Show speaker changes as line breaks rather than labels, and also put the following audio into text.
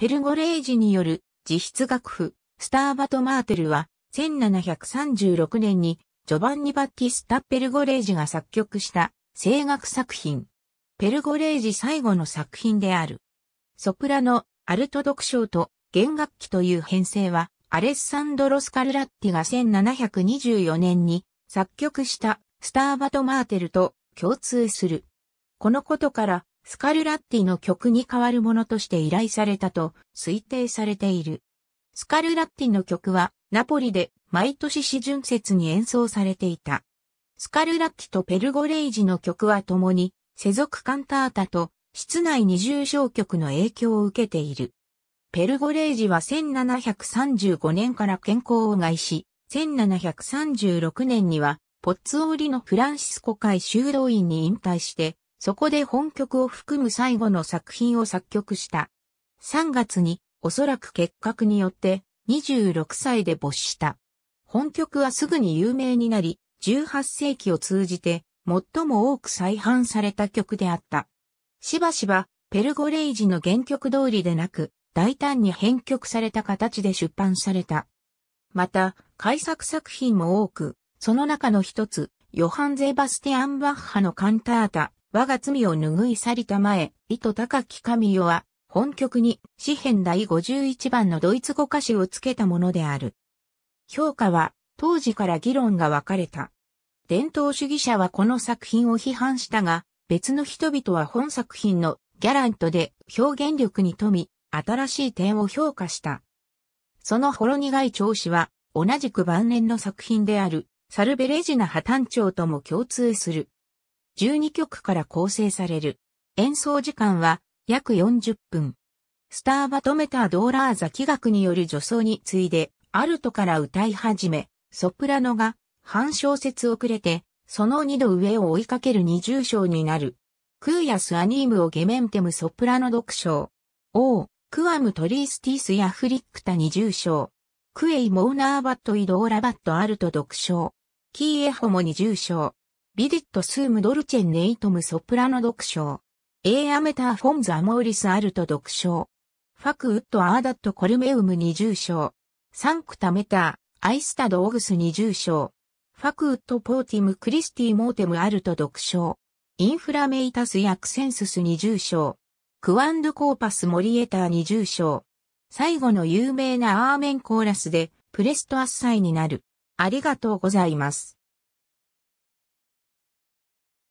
ペルゴレージによる自筆楽譜、スターバト・マーテルは、1736年に、ジョバンニ・バッティスタ・ペルゴレージが作曲した声楽作品。ペルゴレージ最後の作品である。ソプラノ、アルト独唱と弦楽器という編成は、アレッサンドロ・スカルラッティが1724年に作曲したスターバト・マーテルと共通する。このことから、スカルラッティの曲に代わるものとして依頼されたと推定されている。スカルラッティの曲はナポリで毎年四巡節に演奏されていた。スカルラッティとペルゴレイジの曲は共に世俗カンタータと室内二重小曲の影響を受けている。ペルゴレイジは1735年から健康を害し、1736年にはポッツオーリのフランシスコ会修道院に引退して、そこで本曲を含む最後の作品を作曲した。3月に、おそらく結核によって、26歳で没した。本曲はすぐに有名になり、18世紀を通じて、最も多く再販された曲であった。しばしば、ペルゴレイジの原曲通りでなく、大胆に編曲された形で出版された。また、改作作品も多く、その中の一つ、ヨハン・ゼバスティアン・バッハのカンタータ、我が罪を拭い去りたまえ、意図高き神よは、本曲に、詩編第51番のドイツ語歌詞をつけたものである。評価は、当時から議論が分かれた。伝統主義者はこの作品を批判したが、別の人々は本作品のギャラントで表現力に富み、新しい点を評価した。そのほろ苦い調子は、同じく晩年の作品である、サルベレジナ破綻調とも共通する。12曲から構成される。演奏時間は約40分。スターバトメタードーラーザ器楽による助走に次いで、アルトから歌い始め、ソプラノが半小節遅れて、その2度上を追いかける二重章になる。クーヤスアニームをゲメンテムソプラノ独唱。オー、クアムトリースティスやフリックタ二重章。クエイモーナーバットイドーラバットアルト独唱。キーエホモ二重章。ビディットスームドルチェンネイトムソプラノ読唱。エーアメターフォンザモーリスアルト読唱。ファクウッドアーダットコルメウム二重章。サンクタメター、アイスタドオグス二重章。ファクウッドポーティムクリスティモーテムアルト読唱。インフラメイタスヤクセンスス二重章。クワンドコーパスモリエター二重章。最後の有名なアーメンコーラスで、プレストアッサイになる。ありがとうございます。